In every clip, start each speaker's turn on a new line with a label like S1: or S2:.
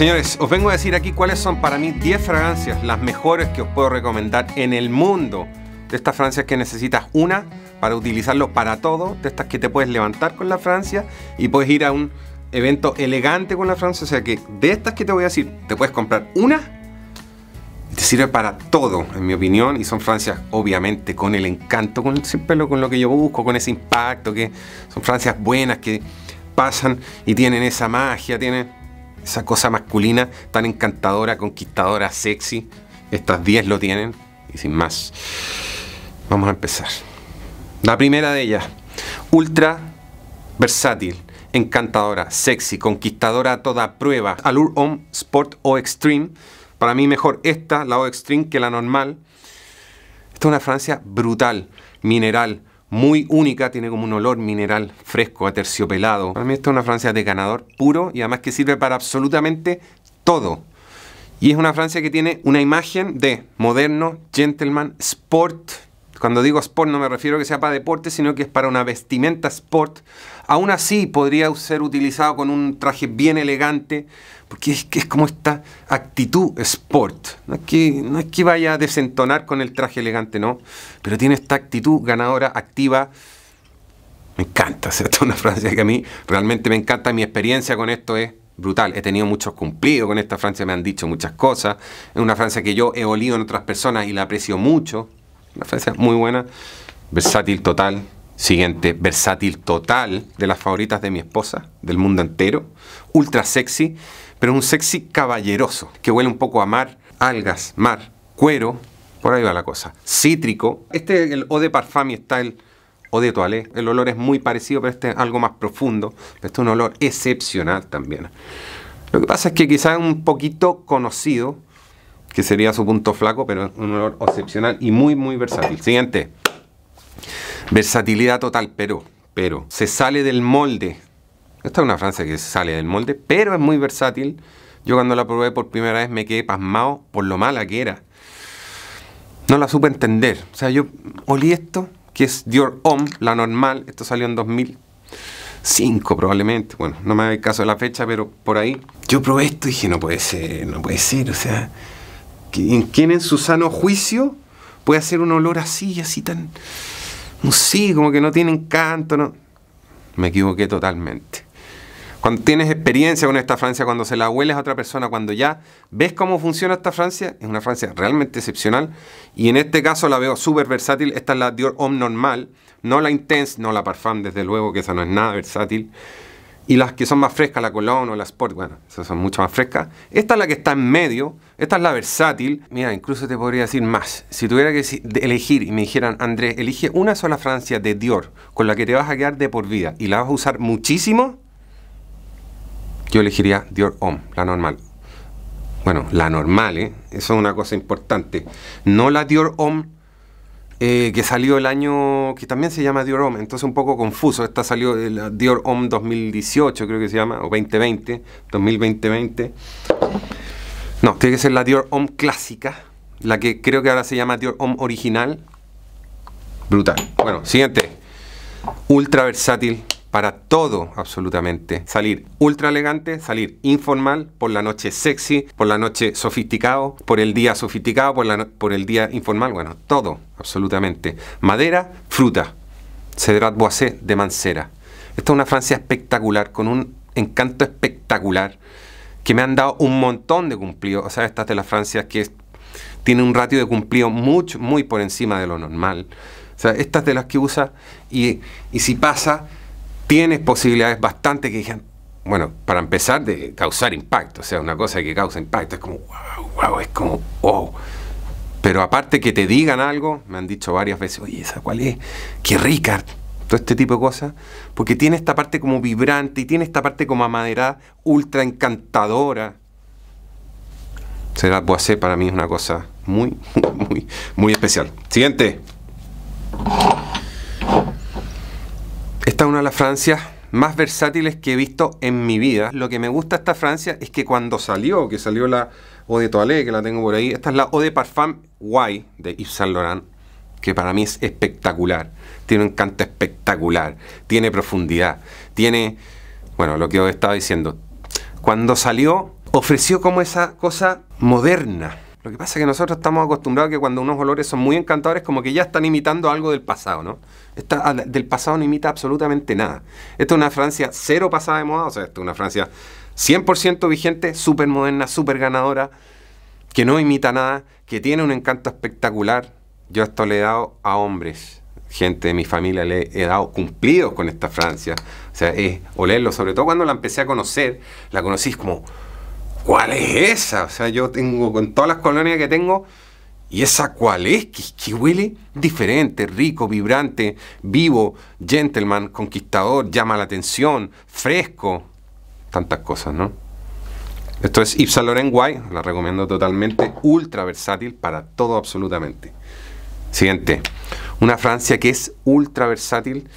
S1: Señores, os vengo a decir aquí cuáles son para mí 10 fragancias, las mejores que os puedo recomendar en el mundo. De estas fragancias que necesitas una para utilizarlo para todo, de estas que te puedes levantar con la Francia y puedes ir a un evento elegante con la Francia. O sea que de estas que te voy a decir, te puedes comprar una y te sirve para todo, en mi opinión. Y son Francias, obviamente, con el encanto, con, siempre lo, con lo que yo busco, con ese impacto, que son Francias buenas, que pasan y tienen esa magia, tienen esa cosa masculina tan encantadora, conquistadora, sexy. Estas 10 lo tienen y sin más. Vamos a empezar. La primera de ellas, ultra versátil, encantadora, sexy, conquistadora a toda prueba. Allure home Sport o Extreme. Para mí mejor esta, la O Extreme, que la normal. Esta es una Francia brutal, mineral, muy única, tiene como un olor mineral fresco, aterciopelado. Para mí esta es una Francia de ganador puro y además que sirve para absolutamente todo. Y es una Francia que tiene una imagen de moderno, gentleman, sport, cuando digo sport no me refiero que sea para deporte, sino que es para una vestimenta sport. Aún así podría ser utilizado con un traje bien elegante, porque es que es como esta actitud sport. No es, que, no es que vaya a desentonar con el traje elegante, no, pero tiene esta actitud ganadora, activa. Me encanta, ¿cierto? una Francia que a mí realmente me encanta. Mi experiencia con esto es brutal. He tenido muchos cumplidos con esta Francia, me han dicho muchas cosas. Es una Francia que yo he olido en otras personas y la aprecio mucho. Una frase muy buena. Versátil total. Siguiente, versátil total de las favoritas de mi esposa, del mundo entero. Ultra sexy, pero un sexy caballeroso, que huele un poco a mar, algas, mar, cuero, por ahí va la cosa. Cítrico. Este, es el eau de parfum y está el eau de toilette. El olor es muy parecido, pero este es algo más profundo. Este es un olor excepcional también. Lo que pasa es que quizás es un poquito conocido, que sería su punto flaco, pero un olor excepcional y muy, muy versátil. Siguiente. Versatilidad total, pero, pero, se sale del molde. Esta es una frase que sale del molde, pero es muy versátil. Yo cuando la probé por primera vez me quedé pasmado por lo mala que era. No la supe entender. O sea, yo olí esto, que es Dior Homme, la normal. Esto salió en 2005 probablemente. Bueno, no me hagas caso de la fecha, pero por ahí. Yo probé esto y dije, no puede ser, no puede ser. O sea, en quien en su sano juicio puede hacer un olor así, así tan... No como que no tiene encanto, no. Me equivoqué totalmente. Cuando tienes experiencia con esta Francia, cuando se la hueles a otra persona, cuando ya ves cómo funciona esta Francia, es una Francia realmente excepcional. Y en este caso la veo súper versátil. Esta es la Dior Homme normal, no la Intense, no la Parfum, desde luego, que esa no es nada versátil y las que son más frescas, la Colón o la Sport, bueno, esas son mucho más frescas. Esta es la que está en medio, esta es la versátil. Mira, incluso te podría decir más. Si tuviera que elegir y me dijeran, Andrés, elige una sola Francia de Dior con la que te vas a quedar de por vida y la vas a usar muchísimo, yo elegiría Dior Homme, la normal. Bueno, la normal, ¿eh? Eso es una cosa importante. No la Dior Homme eh, que salió el año que también se llama Dior Homme, entonces un poco confuso. Esta salió el eh, Dior Homme 2018, creo que se llama, o 2020, 2020. No, tiene que ser la Dior Homme clásica, la que creo que ahora se llama Dior Homme original. Brutal. Bueno, siguiente. Ultra versátil, para todo absolutamente. Salir ultra elegante, salir informal, por la noche sexy, por la noche sofisticado, por el día sofisticado, por, el día informal, bueno, todo absolutamente. Madera, fruta, Cedrat Boisé de Mancera. Esta es una Francia espectacular, con un encanto espectacular, que me han dado un montón de cumplidos. O sea, estas de las Francias que tiene un ratio de cumplido mucho, muy por encima de lo normal. O sea, estas de las que usa y, y si pasa, tienes posibilidades bastante que digan, bueno, para empezar, de causar impacto, o sea, una cosa que causa impacto, es como, wow, wow, es como, wow. Pero aparte que te digan algo, me han dicho varias veces, oye, ¿esa cuál es? Qué rica, todo este tipo de cosas, porque tiene esta parte como vibrante y tiene esta parte como amaderada, ultra encantadora. Será Boisé para mí es una cosa muy, muy, muy especial. Siguiente. Esta es una de las Francias más versátiles que he visto en mi vida. Lo que me gusta esta Francia es que cuando salió, que salió la Eau de Toilette, que la tengo por ahí, esta es la Eau de Parfum Y de Yves Saint Laurent, que para mí es espectacular. Tiene un canto espectacular, tiene profundidad, tiene, bueno, lo que os estaba diciendo. Cuando salió, ofreció como esa cosa moderna, lo que pasa es que nosotros estamos acostumbrados a que cuando unos olores son muy encantadores, como que ya están imitando algo del pasado, ¿no? Ah, del pasado no imita absolutamente nada. Esta es una Francia cero pasada de moda, o sea, esta es una Francia 100% vigente, súper moderna, súper ganadora, que no imita nada, que tiene un encanto espectacular. Yo esto le he dado a hombres, gente de mi familia, le he dado cumplidos con esta Francia. O sea, es olerlo, sobre todo cuando la empecé a conocer, la conocí como ¿cuál es esa? O sea, yo tengo con todas las colonias que tengo, ¿y esa cuál es? Que, que huele diferente, rico, vibrante, vivo, gentleman, conquistador, llama la atención, fresco, tantas cosas, ¿no? Esto es Yves Loren Laurent White, la recomiendo totalmente, ultra versátil para todo absolutamente. Siguiente, una Francia que es ultra versátil,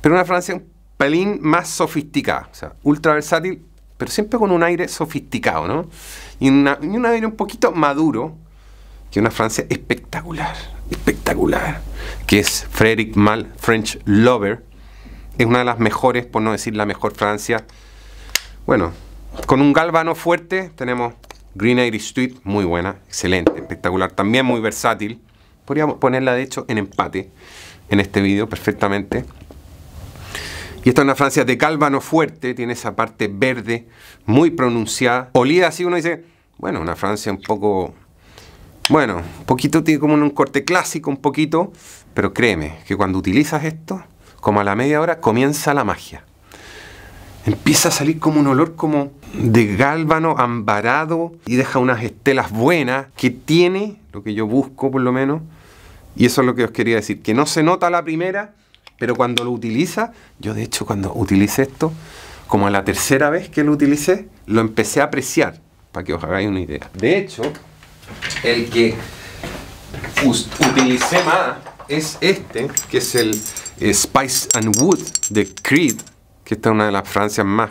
S1: pero una Francia un pelín más sofisticada, o sea, ultra versátil, pero siempre con un aire sofisticado, ¿no? Y, un aire un poquito maduro, que una Francia espectacular, espectacular, que es Frederick Mal, French Lover, es una de las mejores, por no decir la mejor Francia. Bueno, con un galvano fuerte tenemos Green Irish Street, muy buena, excelente, espectacular, también muy versátil. Podríamos ponerla de hecho en empate en este video perfectamente. Y esta es una Francia de cálvano fuerte, tiene esa parte verde muy pronunciada. Olida así uno dice, bueno, una Francia un poco... Bueno, un poquito tiene como un corte clásico, un poquito, pero créeme que cuando utilizas esto, como a la media hora, comienza la magia. Empieza a salir como un olor como de gálvano ambarado y deja unas estelas buenas que tiene lo que yo busco por lo menos. Y eso es lo que os quería decir, que no se nota la primera, pero cuando lo utiliza, yo de hecho cuando utilicé esto, como la tercera vez que lo utilicé, lo empecé a apreciar, para que os hagáis una idea. De hecho, el que utilicé más es este, que es el eh, Spice and Wood de Creed, que esta es una de las fragancias más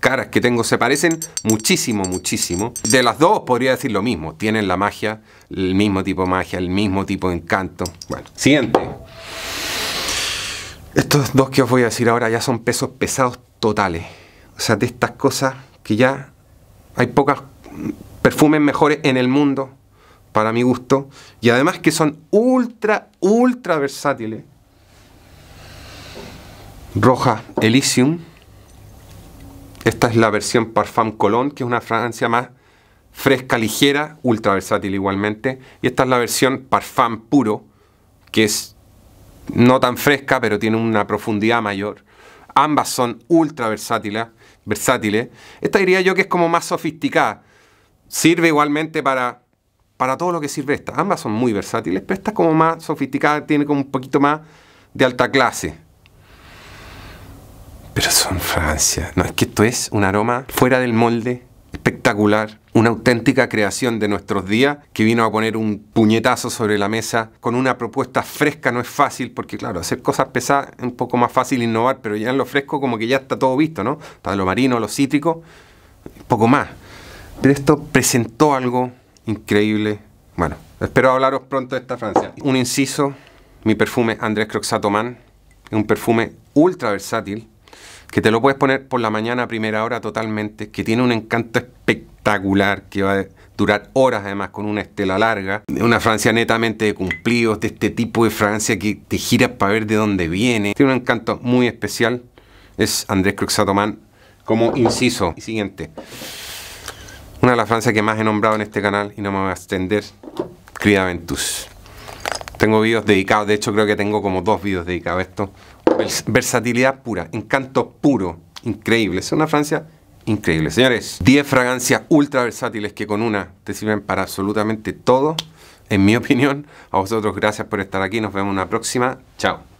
S1: caras que tengo. Se parecen muchísimo, muchísimo. De las dos podría decir lo mismo. Tienen la magia, el mismo tipo de magia, el mismo tipo de encanto. Bueno, siguiente. Estos dos que os voy a decir ahora ya son pesos pesados totales. O sea, de estas cosas que ya hay pocas perfumes mejores en el mundo, para mi gusto, y además que son ultra, ultra versátiles. Roja Elysium. Esta es la versión Parfum Colón, que es una fragancia más fresca, ligera, ultra versátil igualmente. Y esta es la versión Parfum Puro, que es no tan fresca, pero tiene una profundidad mayor. Ambas son ultra versátiles. versátiles. Esta diría yo que es como más sofisticada. Sirve igualmente para, para todo lo que sirve esta. Ambas son muy versátiles, pero esta es como más sofisticada, tiene como un poquito más de alta clase. Pero son Francia. No, es que esto es un aroma fuera del molde espectacular, una auténtica creación de nuestros días que vino a poner un puñetazo sobre la mesa con una propuesta fresca. No es fácil porque, claro, hacer cosas pesadas es un poco más fácil innovar, pero ya en lo fresco como que ya está todo visto, ¿no? Está lo marino, lo cítrico, poco más. Pero esto presentó algo increíble. Bueno, espero hablaros pronto de esta Francia. Un inciso, mi perfume Andrés Croxatoman, es un perfume ultra versátil que te lo puedes poner por la mañana a primera hora totalmente, que tiene un encanto espectacular, que va a durar horas además con una estela larga, una Francia netamente de cumplidos, de este tipo de Francia que te giras para ver de dónde viene. Tiene un encanto muy especial, es Andrés Cruxatomán como inciso. Y siguiente, una de las Francias que más he nombrado en este canal y no me voy a extender, Cría Ventus. Tengo vídeos dedicados, de hecho creo que tengo como dos vídeos dedicados a esto versatilidad pura, encanto puro, increíble. Es una Francia increíble. Señores, 10 fragancias ultra versátiles que con una te sirven para absolutamente todo. En mi opinión, a vosotros gracias por estar aquí. Nos vemos en una próxima. Chao.